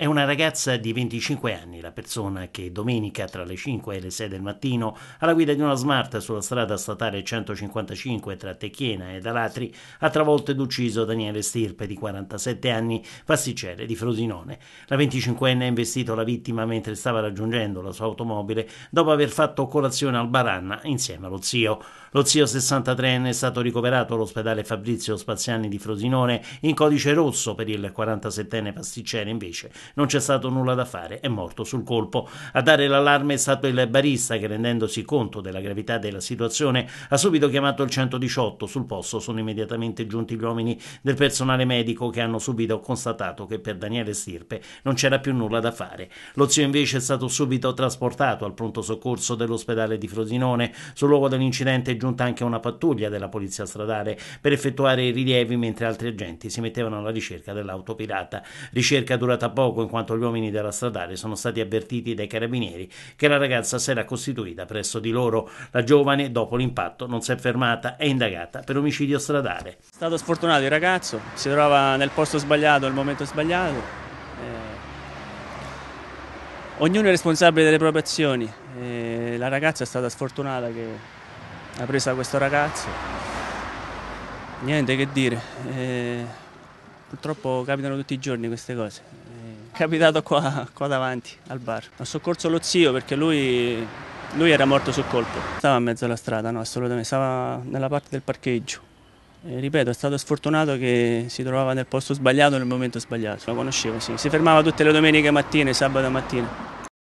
È una ragazza di 25 anni la persona che domenica tra le 5 e le 6 del mattino alla guida di una smart sulla strada statale 155 tra Techiena ed Alatri ha travolto ed ucciso Daniele Stirpe di 47 anni, pasticcere di Frosinone. La 25enne ha investito la vittima mentre stava raggiungendo la sua automobile dopo aver fatto colazione al Baranna insieme allo zio. Lo zio 63enne è stato ricoverato all'ospedale Fabrizio Spaziani di Frosinone in codice rosso per il 47enne pasticcere invece non c'è stato nulla da fare, è morto sul colpo. A dare l'allarme è stato il barista che, rendendosi conto della gravità della situazione, ha subito chiamato il 118. Sul posto sono immediatamente giunti gli uomini del personale medico che hanno subito constatato che per Daniele Stirpe non c'era più nulla da fare. Lo zio invece è stato subito trasportato al pronto soccorso dell'ospedale di Frosinone. Sul luogo dell'incidente è giunta anche una pattuglia della polizia stradale per effettuare i rilievi mentre altri agenti si mettevano alla ricerca dell'auto pirata. Ricerca durata poco fuoco in quanto gli uomini della stradale sono stati avvertiti dai carabinieri che la ragazza si era costituita presso di loro. La giovane, dopo l'impatto, non si è fermata, è indagata per omicidio stradale. È stato sfortunato il ragazzo, si trova nel posto sbagliato al momento sbagliato. Eh, ognuno è responsabile delle proprie azioni. Eh, la ragazza è stata sfortunata che ha preso questo ragazzo. Niente che dire. Eh, purtroppo capitano tutti i giorni queste cose capitato qua, qua davanti al bar. Ho soccorso lo zio perché lui lui era morto sul colpo. Stava a mezzo alla strada, no, assolutamente, stava nella parte del parcheggio. E, ripeto, è stato sfortunato che si trovava nel posto sbagliato nel momento sbagliato. Lo conoscevo, sì. Si fermava tutte le domeniche mattine, sabato mattina.